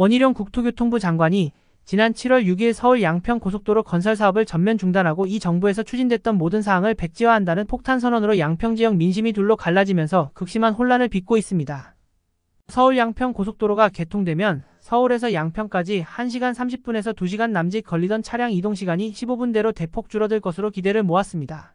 원희룡 국토교통부 장관이 지난 7월 6일 서울 양평 고속도로 건설 사업을 전면 중단하고 이 정부에서 추진됐던 모든 사항을 백지화한다는 폭탄 선언으로 양평 지역 민심이 둘로 갈라지면서 극심한 혼란을 빚고 있습니다. 서울 양평 고속도로가 개통되면 서울에서 양평까지 1시간 30분에서 2시간 남짓 걸리던 차량 이동시간이 15분대로 대폭 줄어들 것으로 기대를 모았습니다.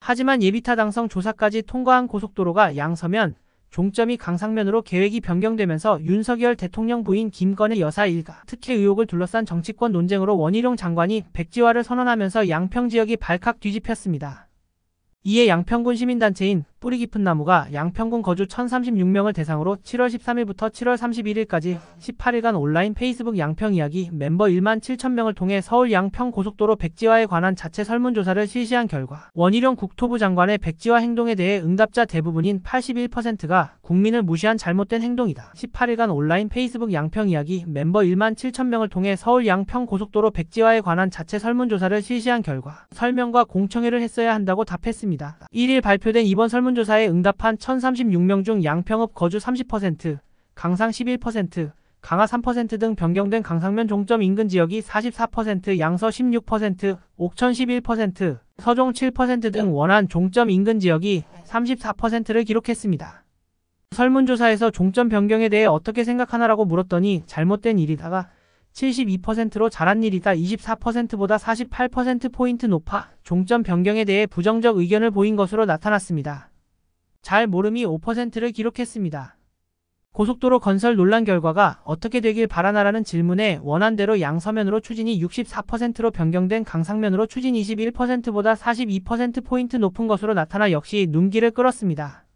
하지만 예비타 당성 조사까지 통과한 고속도로가 양서면, 종점이 강상면으로 계획이 변경되면서 윤석열 대통령 부인 김건의 여사 일가 특혜 의혹을 둘러싼 정치권 논쟁으로 원희룡 장관이 백지화를 선언하면서 양평 지역이 발칵 뒤집혔습니다. 이에 양평군 시민단체인 뿌리 깊은 나무가 양평군 거주 1036명을 대상으로 7월 13일부터 7월 31일까지 18일간 온라인 페이스북 양평이야기 멤버 1만 7천명을 통해 서울 양평 고속도로 백지화에 관한 자체 설문조사를 실시한 결과 원희룡 국토부 장관의 백지화 행동에 대해 응답자 대부분인 81%가 국민을 무시한 잘못된 행동이다. 18일간 온라인 페이스북 양평이야기 멤버 1만 7천명을 통해 서울 양평 고속도로 백지화에 관한 자체 설문조사를 실시한 결과 설명과 공청회를 했어야 한다고 답했습니다. 1일 발표된 이번 설문 설문조사에 응답한 1036명 중 양평읍 거주 30%, 강상 11%, 강하 3%등 변경된 강상면 종점 인근 지역이 44%, 양서 16%, 옥천 11%, 서종 7%등 원한 종점 인근 지역이 34%를 기록했습니다. 설문조사에서 종점 변경에 대해 어떻게 생각하나라고 물었더니 잘못된 일이다가 72%로 잘한 일이다 24%보다 48%포인트 높아 종점 변경에 대해 부정적 의견을 보인 것으로 나타났습니다. 잘 모름이 5%를 기록했습니다. 고속도로 건설 논란 결과가 어떻게 되길 바라나라는 질문에 원안대로 양서면으로 추진이 64%로 변경된 강상면으로 추진 21%보다 42%포인트 높은 것으로 나타나 역시 눈길을 끌었습니다.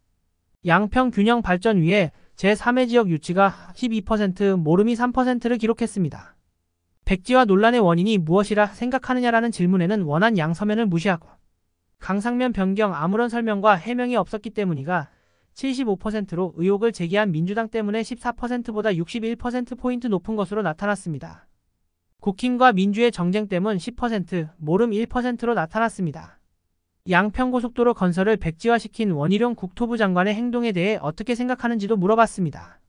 양평 균형 발전 위에 제3의 지역 유치가 12%, 모름이 3%를 기록했습니다. 백지화 논란의 원인이 무엇이라 생각하느냐라는 질문에는 원안 양서면을 무시하고 강상면 변경 아무런 설명과 해명이 없었기 때문이가 75%로 의혹을 제기한 민주당 때문에 14%보다 61%포인트 높은 것으로 나타났습니다. 국힘과 민주의 정쟁 때문 10%, 모름 1%로 나타났습니다. 양평고속도로 건설을 백지화시킨 원희룡 국토부 장관의 행동에 대해 어떻게 생각하는지도 물어봤습니다.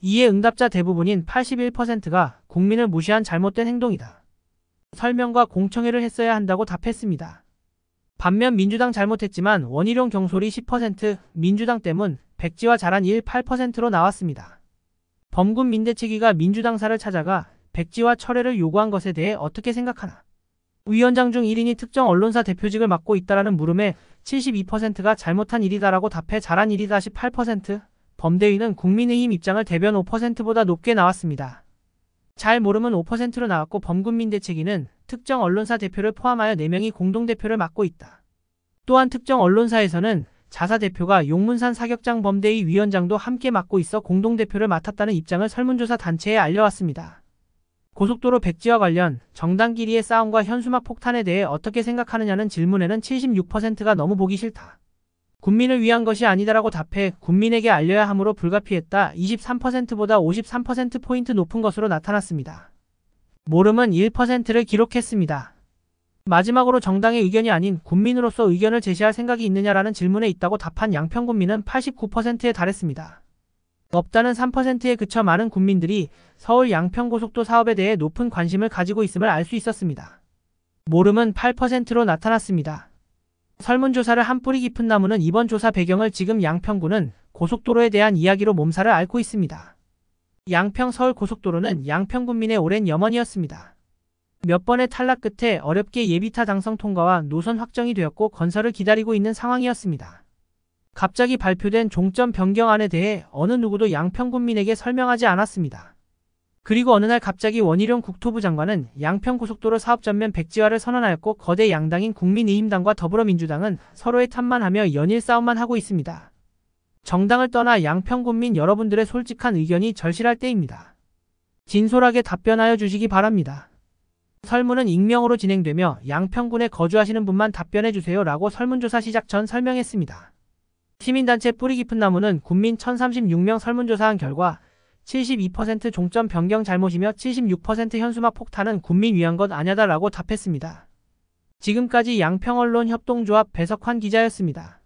이에 응답자 대부분인 81%가 국민을 무시한 잘못된 행동이다. 설명과 공청회를 했어야 한다고 답했습니다. 반면 민주당 잘못했지만 원희룡 경솔이 10%, 민주당 때문 백지와 잘한 일 8%로 나왔습니다. 범군 민대책위가 민주당사를 찾아가 백지와 철회를 요구한 것에 대해 어떻게 생각하나? 위원장 중 1인이 특정 언론사 대표직을 맡고 있다라는 물음에 72%가 잘못한 일이다라고 답해 잘한 일이다 18%, 범대위는 국민의힘 입장을 대변 5%보다 높게 나왔습니다. 잘 모름은 5%로 나왔고 범군민대책위는 특정 언론사 대표를 포함하여 4명이 공동대표를 맡고 있다. 또한 특정 언론사에서는 자사 대표가 용문산 사격장 범대위 위원장도 함께 맡고 있어 공동대표를 맡았다는 입장을 설문조사 단체에 알려왔습니다. 고속도로 백지와 관련 정당끼리의 싸움과 현수막 폭탄에 대해 어떻게 생각하느냐는 질문에는 76%가 너무 보기 싫다. 국민을 위한 것이 아니다라고 답해 국민에게 알려야 하므로 불가피했다 23%보다 53%포인트 높은 것으로 나타났습니다. 모름은 1%를 기록했습니다. 마지막으로 정당의 의견이 아닌 군민으로서 의견을 제시할 생각이 있느냐라는 질문에 있다고 답한 양평 군민은 89%에 달했습니다. 없다는 3%에 그쳐 많은 군민들이 서울 양평고속도 사업에 대해 높은 관심을 가지고 있음을 알 수 있었습니다. 모름은 8%로 나타났습니다. 설문조사를 한 뿌리 깊은 나무는 이번 조사 배경을 지금 양평군은 고속도로에 대한 이야기로 몸살을 앓고 있습니다. 양평 서울 고속도로는 네. 양평 군민의 오랜 염원이었습니다. 몇 번의 탈락 끝에 어렵게 예비타 당성 통과와 노선 확정이 되었고 건설을 기다리고 있는 상황이었습니다. 갑자기 발표된 종점 변경안에 대해 어느 누구도 양평 군민에게 설명하지 않았습니다. 그리고 어느 날 갑자기 원희룡 국토부 장관은 양평고속도로 사업 전면 백지화를 선언하였고 거대 양당인 국민의힘당과 더불어민주당은 서로의 탓만 하며 연일 싸움만 하고 있습니다. 정당을 떠나 양평군민 여러분들의 솔직한 의견이 절실할 때입니다. 진솔하게 답변하여 주시기 바랍니다. 설문은 익명으로 진행되며 양평군에 거주하시는 분만 답변해주세요 라고 설문조사 시작 전 설명했습니다. 시민단체 뿌리 깊은 나무는 군민 1036명 설문조사한 결과 72% 종점 변경 잘못이며 76% 현수막 폭탄은 군민 위한 것 아냐다라고 답했습니다. 지금까지 양평언론협동조합 배석환 기자였습니다.